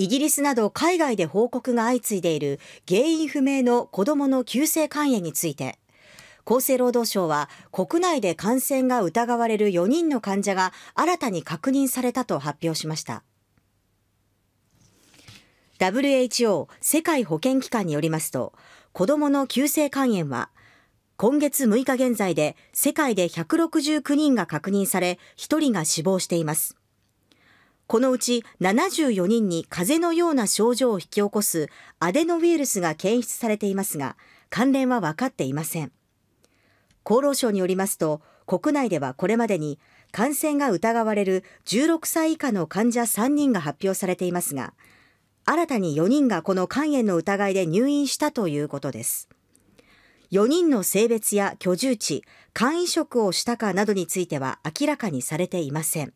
イギリスなど海外で報告が相次いでいる原因不明の子どもの急性肝炎について厚生労働省は国内で感染が疑われる4人の患者が新たに確認されたと発表しました WHO 世界保健機関によりますと子どもの急性肝炎は今月6日現在で世界で169人が確認され1人が死亡していますこのうち74人に風邪のような症状を引き起こすアデノウイルスが検出されていますが、関連は分かっていません。厚労省によりますと、国内ではこれまでに感染が疑われる16歳以下の患者3人が発表されていますが、新たに4人がこの肝炎の疑いで入院したということです。4人の性別や居住地、肝移植をしたかなどについては明らかにされていません。